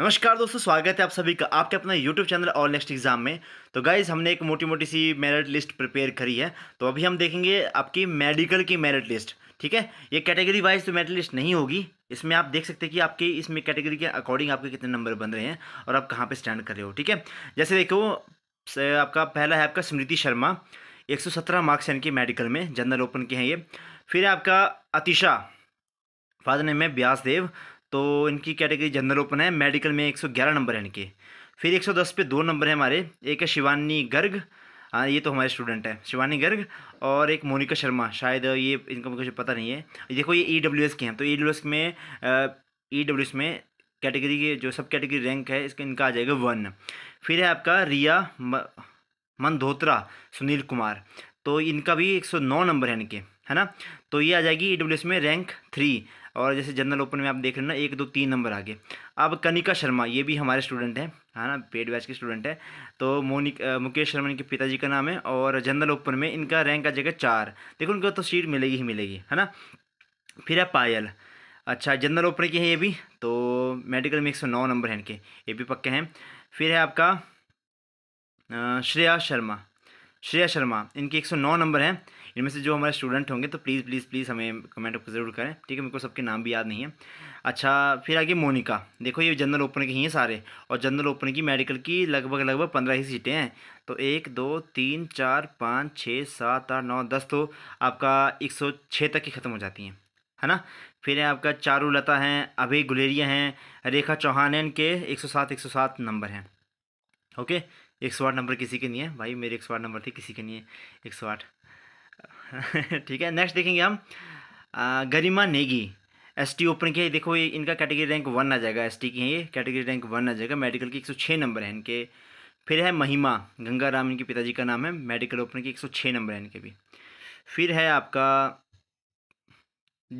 नमस्कार दोस्तों स्वागत है आप सभी का आपके अपना यूट्यूब चैनल और नेक्स्ट एग्जाम में तो गाइज हमने एक मोटी मोटी सी मेरिट लिस्ट प्रिपेयर करी है तो अभी हम देखेंगे आपकी मेडिकल की मेरिट लिस्ट ठीक है ये कैटेगरी वाइज तो मेरिट लिस्ट नहीं होगी इसमें आप देख सकते हैं कि आपके इसमें कैटेगरी के अकॉर्डिंग आपके कितने नंबर बन रहे हैं और आप कहाँ पर स्टैंड कर रहे हो ठीक है जैसे देखो आपका पहला है आपका स्मृति शर्मा एक मार्क्स हैं इनके मेडिकल में जनरल ओपन के हैं ये फिर आपका अतिशा फादर नेम है देव तो इनकी कैटेगरी जनरल ओपन है मेडिकल में 111 नंबर है इनके फिर 110 पे दो नंबर है हमारे एक है शिवानी गर्ग हाँ ये तो हमारे स्टूडेंट है शिवानी गर्ग और एक मोनिका शर्मा शायद ये इनका मुझे पता नहीं है देखो ये ई डब्ल्यू एस के हैं तो ई डब्ल्यू एस में ई डब्ल्यू एस में कैटेगरी के जो सब कैटेगरी रैंक है इसका इनका आ जाएगा वन फिर है आपका रिया मंदोत्रा सुनील कुमार तो इनका भी 109 नंबर है इनके है ना तो ये आ जाएगी ई e में रैंक थ्री और जैसे जनरल ओपन में आप देख रहे ना एक दो तीन नंबर आगे अब कनिका शर्मा ये भी हमारे स्टूडेंट हैं है ना पेड बैच के स्टूडेंट है तो मोनिक मुकेश शर्मा इनके पिताजी का नाम है और जनरल ओपन में इनका रैंक आ जाएगा चार देखो उनको तो सीट मिलेगी ही मिलेगी है ना फिर है पायल अच्छा जनरल ओपन के हैं ये भी तो मेडिकल में एक सौ नौ नंबर हैं इनके ये भी पक्के हैं फिर है आपका श्रेया शर्मा श्रेया शर्मा इनके 109 नंबर हैं इनमें से जो हमारे स्टूडेंट होंगे तो प्लीज़ प्लीज़ प्लीज़ हमें कमेंट आपको ज़रूर करें ठीक है मेरे को सबके नाम भी याद नहीं है अच्छा फिर आगे मोनिका देखो ये जनरल ओपन के ही हैं सारे और जनरल ओपन की मेडिकल की लगभग लगभग पंद्रह ही सीटें हैं तो एक दो तीन चार पाँच छः सात आठ नौ दस तो आपका एक सौ छः तक ही ख़त्म हो जाती हैं है ना फिर है आपका चारू लता हैं अभय गुलेरिया हैं रेखा चौहान हैं इनके एक सौ सात एक सौ सात नंबर हैं ओके एक सौ आठ नंबर किसी के नहीं है भाई मेरे एक सौ आठ नंबर थे किसी के नहीं है एक सौ आठ ठीक है नेक्स्ट देखेंगे हम Garima Negi S T open के देखो ये इनका कैटेगरी रैंक वन आ जाएगा एस टी की है ये कैटेगरी रैंक वन आ जाएगा मेडिकल के एक सौ छः नंबर है इनके फिर है महिमा गंगाराम इनके पिताजी का नाम है मेडिकल ओपन के एक सौ छः नंबर है इनके भी फिर है आपका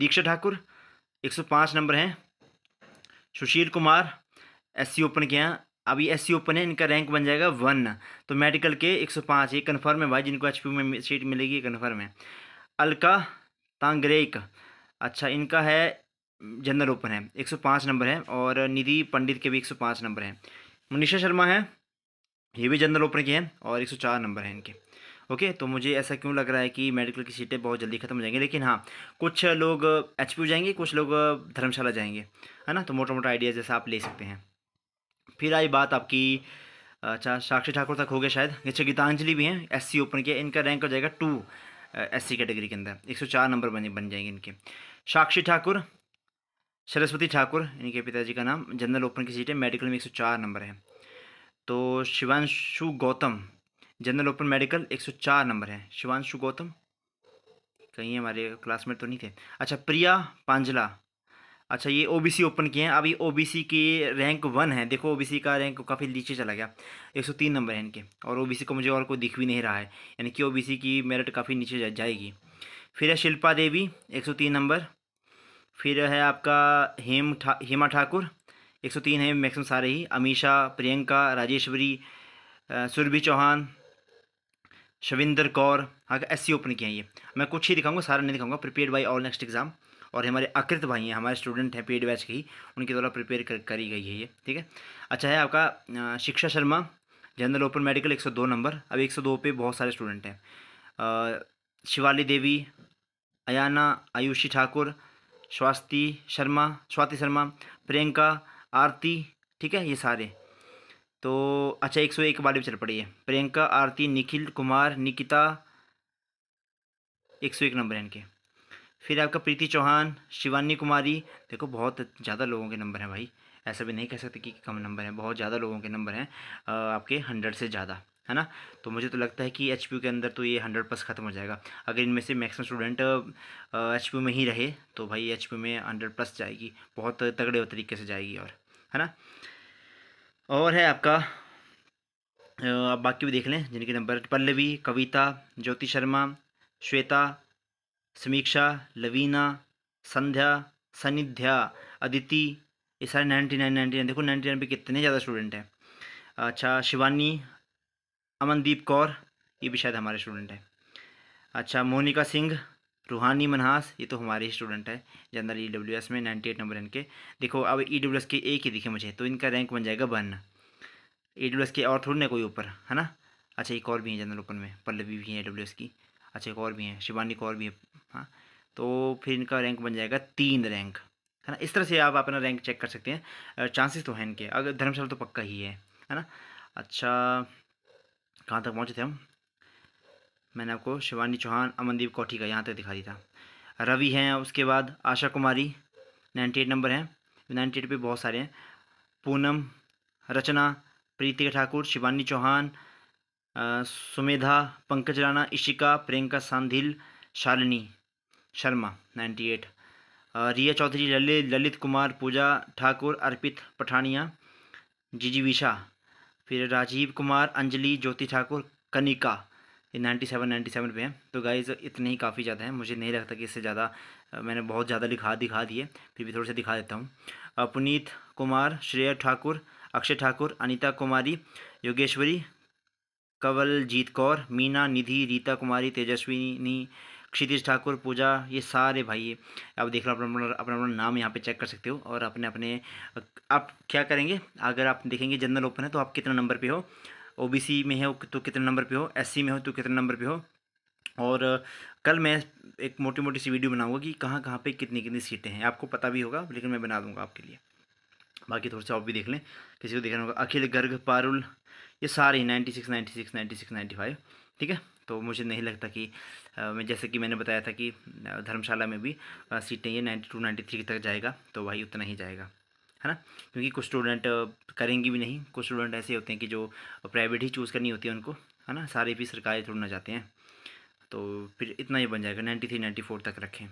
दीक्षा ठाकुर एक सौ पाँच नंबर हैं Sushil Kumar S C open के यहाँ अभी एस सी ओपन है इनका रैंक बन जाएगा वन तो मेडिकल के एक सौ पाँच ये कन्फर्म है भाई जिनको एच पी में सीट मिलेगी ये कन्फर्म है अलका तांग्रेक अच्छा इनका है जनरल ओपन है एक सौ पाँच नंबर है और निधि पंडित के भी एक सौ पाँच नंबर है मनीषा शर्मा है ये भी जनरल ओपन के हैं और एक सौ चार नंबर हैं इनके ओके तो मुझे ऐसा क्यों लग रहा है कि मेडिकल की सीटें बहुत जल्दी खत्म हो जाएंगी लेकिन हाँ कुछ लोग एच जाएंगे कुछ लोग धर्मशाला जाएंगे है ना तो मोटा मोटा आइडिया जैसा आप ले सकते हैं फिर आई बात आपकी अच्छा साक्षी ठाकुर तक हो गया शायद नीचे गीतांजलि भी हैं एस सी ओपन के इनका रैंक हो जाएगा टू एस सी कैटेगरी के अंदर एक सौ चार नंबर बने बन जाएंगे इनके साक्षी ठाकुर सरस्वती ठाकुर इनके पिताजी का नाम जनरल ओपन की सीट है मेडिकल में एक सौ चार नंबर है तो Shivanshu Gautam general open medical एक सौ चार नंबर है शिवांशु गौतम कहीं हमारे क्लासमेट तो नहीं थे अच्छा प्रिया पांजला अच्छा ये ओबीसी ओपन किए हैं अभी ओबीसी के रैंक वन है देखो ओबीसी का रैंक काफ़ी नीचे चला गया 103 नंबर है इनके और ओबीसी को मुझे और कोई दिख भी नहीं रहा है यानी कि ओबीसी की मेरिट काफ़ी नीचे जा, जाएगी फिर है शिल्पा देवी 103 नंबर फिर है आपका हेम था, हेमा ठाकुर 103 है मैक्सिमम सारे ही अमीशा प्रियंका राजेश्वरी सुरभि चौहान शविंदर कौर हाँ एस ओपन किए हैं ये मैं कुछ ही दिखाऊंगा सारा नहीं दिखाऊंगा prepare by all next exam और हमारे अकृत भाई हैं हमारे स्टूडेंट हैं पेड बैच ही उनके द्वारा प्रिपेयर कर, करी गई है ये ठीक है अच्छा है आपका Shiksha Sharma general open medical 102 number अब 102 पे बहुत सारे स्टूडेंट हैं शिवाली देवी अयाना आयुषी ठाकुर स्वास्ति शर्मा स्वाति शर्मा प्रियंका आरती ठीक है ये सारे तो अच्छा एक सौ एक वाले भी चल पड़ी है प्रियंका आरती निखिल कुमार निकिता एक सौ एक नंबर है इनके फिर आपका प्रीति चौहान शिवानी कुमारी देखो बहुत ज़्यादा लोगों के नंबर हैं भाई ऐसा भी नहीं कह सकते कि कम नंबर हैं बहुत ज़्यादा लोगों के नंबर हैं आपके हंड्रेड से ज़्यादा है ना तो मुझे तो लगता है कि एच के अंदर तो ये हंड्रेड प्लस ख़त्म हो जाएगा अगर इनमें से मैक्सिमम स्टूडेंट एच में ही रहे तो भाई एच में हंड्रेड प्लस जाएगी बहुत तगड़े तरीके से जाएगी और है ना और है आपका आप बाकी भी देख लें जिनके नंबर पल्लवी कविता ज्योति शर्मा श्वेता समीक्षा लवीना संध्या सनिध्या अदिति ये सारे नाइन्टी नाइन नाइन्टी नाइन देखो नाइन्टी नाइन पर कितने ज़्यादा स्टूडेंट हैं अच्छा शिवानी अमनदीप कौर ये भी शायद हमारे स्टूडेंट हैं अच्छा मोनिका सिंह रूहानी मनहास ये तो हमारे ही स्टूडेंट है जनरल ई डब्ल्यू एस में नाइन्टी एट नंबर इनके देखो अब ई डब्ल्यू एस के एक ही दिखे मुझे तो इनका रैंक बन जाएगा वन ई डब्ल्यू एस के और थोड़ी ना कोई ऊपर है ना अच्छा एक और भी है जनरल ओपन में पल्लवी भी हैं ए डब्ल्यू एस की अच्छा एक और भी है शिवानी कौर भी है हाँ तो फिर इनका रैंक बन जाएगा तीन रैंक है ना इस तरह से आप अपना रैंक चेक कर सकते हैं चांसेस तो हैं इनके अगर धर्मशाला तो पक्का ही है है ना अच्छा कहाँ तक पहुँचे थे हम मैंने आपको शिवानी चौहान अमनदीप कोठी का यहाँ तक दिखा दिया था रवि हैं उसके बाद Asha Kumari ninety eight number हैं नाइन्टी एट पे बहुत सारे हैं पूनम रचना प्रीतिका ठाकुर शिवानी चौहान सुमेधा पंकज राणा इशिका प्रियंका सांधिल शालिनी शर्मा नाइन्टी एट रिया चौधरी ललित ललित कुमार पूजा ठाकुर अर्पित पठानिया जीजी विशा फिर राजीव कुमार अंजलि ज्योति ठाकुर कनिका ये नाइन्टी सेवन नाइन्टी सेवन पे हैं तो गाइज इतने ही काफ़ी ज़्यादा हैं मुझे नहीं लगता कि इससे ज़्यादा मैंने बहुत ज़्यादा लिखा दिखा दिए फिर भी थोड़े से दिखा देता हूँ पुनीत कुमार श्रेय ठाकुर अक्षय ठाकुर अनीता कुमारी योगेश्वरी कवलजीत कौर मीना निधि रीता कुमारी तेजस्विनी क्षितिज ठाकुर पूजा ये सारे भाई ये आप देख लो अपना अपना अपना नाम यहाँ पे चेक कर सकते हो और अपने अपने आप क्या करेंगे अगर आप देखेंगे जनरल ओपन है तो आप कितना नंबर पर हो ओबीसी में है तो कितने नंबर पे हो एससी में हो तो कितने नंबर पे हो और कल मैं एक मोटी मोटी सी वीडियो बनाऊँगा कि कहाँ कहाँ पर कितनी कितनी सीटें हैं आपको पता भी होगा लेकिन मैं बना दूँगा आपके लिए बाकी थोड़ा सा आप भी देख लें किसी को देखना होगा अखिल गर्ग पारुल ये सारे ninety six ninety six ninety six ninety five ठीक है तो मुझे नहीं लगता कि मैं जैसे कि मैंने बताया था कि धर्मशाला में भी सीटें ये नाइन्टी टू नाइन्टी थ्री तक जाएगा तो भाई उतना ही जाएगा है ना क्योंकि कुछ स्टूडेंट करेंगे भी नहीं कुछ स्टूडेंट ऐसे होते हैं कि जो प्राइवेट ही चूज़ करनी होती है उनको है ना सारे भी सरकारी थोड़ना चाहते हैं तो फिर इतना ही बन जाएगा नाइन्टी थ्री नाइन्टी फोर तक रखें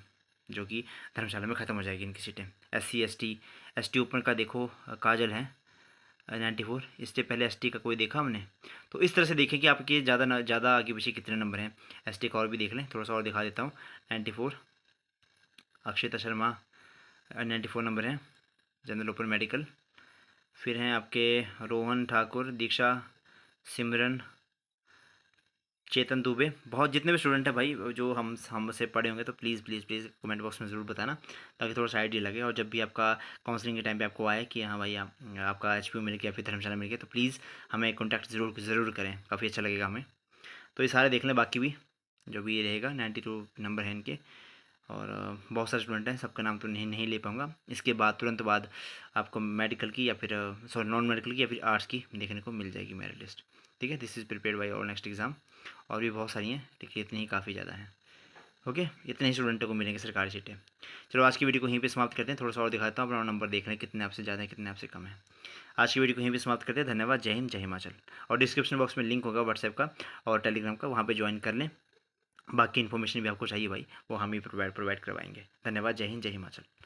जो कि धर्मशाला में ख़त्म हो जाएगी इनकी सीटें S C S T S T ऊपर का देखो काजल हैं नाइन्टी फोर इससे पहले एस का कोई देखा हमने तो इस तरह से देखें कि आपके ज़्यादा ज़्यादा आगे पीछे कितने नंबर हैं एस का और भी देख लें थोड़ा सा और दिखा देता हूँ ninety four Akshita Sharma ninety four number हैं जनरल ओपन मेडिकल फिर हैं आपके रोहन ठाकुर दीक्षा सिमरन चेतन दुबे बहुत जितने भी स्टूडेंट हैं भाई जो हम हमसे पढ़े होंगे तो please please please comment box में ज़रूर बताना ताकि थोड़ा सा आइडिया लगे और जब भी आपका काउंसलिंग के टाइम पे आपको आए कि हाँ भाई आ, आपका एच पी मिल गया फिर धर्मशाला मिल गया तो प्लीज़ हमें कॉन्टैक्ट ज़रूर ज़रूर करें काफ़ी अच्छा लगेगा हमें तो ये सारे देख लें बाकी भी जो भी ये रहेगा नाइन्टी टू नंबर है इनके और बहुत सारे स्टूडेंट हैं सबका नाम तो नहीं नहीं ले पाऊँगा इसके बाद तुरंत बाद आपको मेडिकल की या फिर सॉरी नॉन मेडिकल की या फिर आर्ट्स की देखने को मिल जाएगी मेरी लिस्ट ठीक है दिस इज़ प्रिपेयर बाई और नेक्स्ट एग्ज़ाम और भी बहुत सारी हैं ठीक है इतनी ही काफ़ी ज़्यादा हैं ओके okay, इतने ही स्टूडेंटों को मिलेंगे सरकारी सीटें चलो आज की वीडियो को यहीं पे समाप्त करते हैं थोड़ा सा और दिखाता हूँ अपना नंबर देख रहे हैं कितने आपसे ज़्यादा है कितने आपसे कम है आज की वीडियो को यहीं पे समाप्त करते हैं धन्यवाद जय हिंद जय हिमाचल और डिस्क्रिप्शन बॉक्स में लिंक होगा व्हाट्सएप का और टेलीग्राम का वहाँ पर ज्वाइन कर लें बाकी इन्फॉर्मेशन भी आपको चाहिए भाई वो हम ही प्रोवाइड प्रोवाइड करवाएंगे धन्यवाद जय हिंद जय हिमाचल